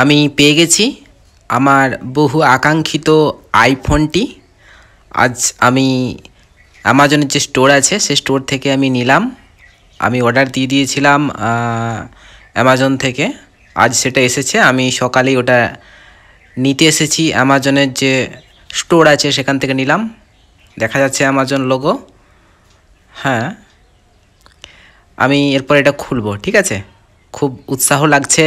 আমি পেয়ে গেছি আমার বহু আকাঙ্ক্ষিত আইফোনটি আজ আমি অ্যামাজনের যে স্টোর আছে সে স্টোর থেকে আমি নিলাম আমি অর্ডার দিয়ে দিয়েছিলাম অ্যামাজন থেকে আজ সেটা এসেছে আমি সকালেই ওটা নিতে এসেছি অ্যামাজনের যে স্টোর আছে সেখান থেকে নিলাম দেখা যাচ্ছে অ্যামাজন লোগো হ্যাঁ আমি এরপর এটা খুলবো ঠিক আছে খুব উৎসাহ লাগছে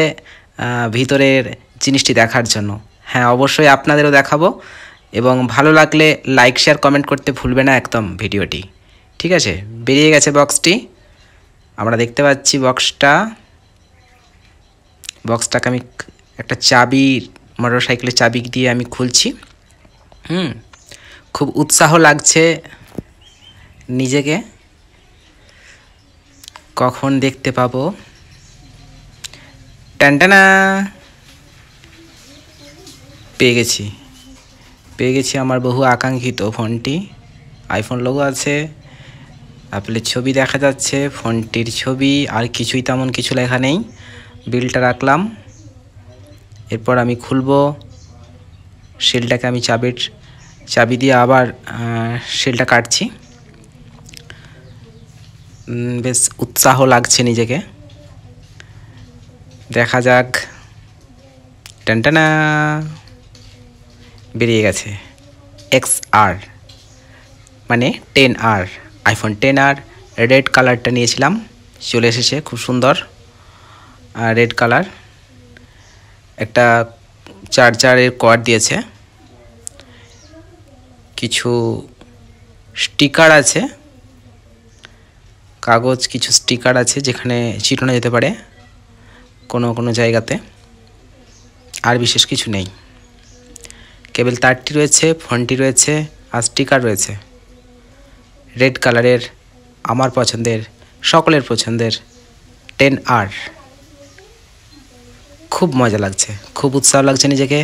ভিতরের জিনিসটি দেখার জন্য হ্যাঁ অবশ্যই আপনাদেরও দেখাবো এবং ভালো লাগলে লাইক শেয়ার কমেন্ট করতে ভুলবে না একদম ভিডিওটি ঠিক আছে বেরিয়ে গেছে বক্সটি আমরা দেখতে পাচ্ছি বক্সটা বক্সটাকে আমি একটা চাবি মোটর সাইকেলের চাবি দিয়ে আমি খুলছি হুম খুব উৎসাহ লাগছে নিজেকে কখন দেখতে পাবো টানটানা পেয়ে গেছি পেয়ে গেছি আমার বহু আকাঙ্ক্ষিত ফোনটি আইফোন লোগো আছে অ্যাপেলের ছবি দেখা যাচ্ছে ফোনটির ছবি আর কিছুই তেমন কিছু লেখা নেই বিলটা রাখলাম এরপর আমি খুলবো শিলটাকে আমি চাবির চাবি দিয়ে আবার শিলটা কাটছি বেশ উৎসাহ লাগছে নিজেকে দেখা যাক টানটানা বেরিয়ে গেছে এক্স আর মানে টেন আর আইফোন টেন আর রেড কালারটা নিয়েছিলাম চলে এসেছে খুব সুন্দর রেড কালার একটা চার্জারের কোয়ার দিয়েছে কিছু স্টিকার আছে কাগজ কিছু স্টিকার আছে যেখানে চিটানো যেতে পারে কোনো কোনো জায়গাতে আর বিশেষ কিছু নেই কেবল তারটি রয়েছে ফোনটি রয়েছে আর স্টিকার রয়েছে রেড কালারের আমার পছন্দের সকলের পছন্দের টেন আর খুব মজা লাগছে খুব উৎসাহ লাগছে নিজেকে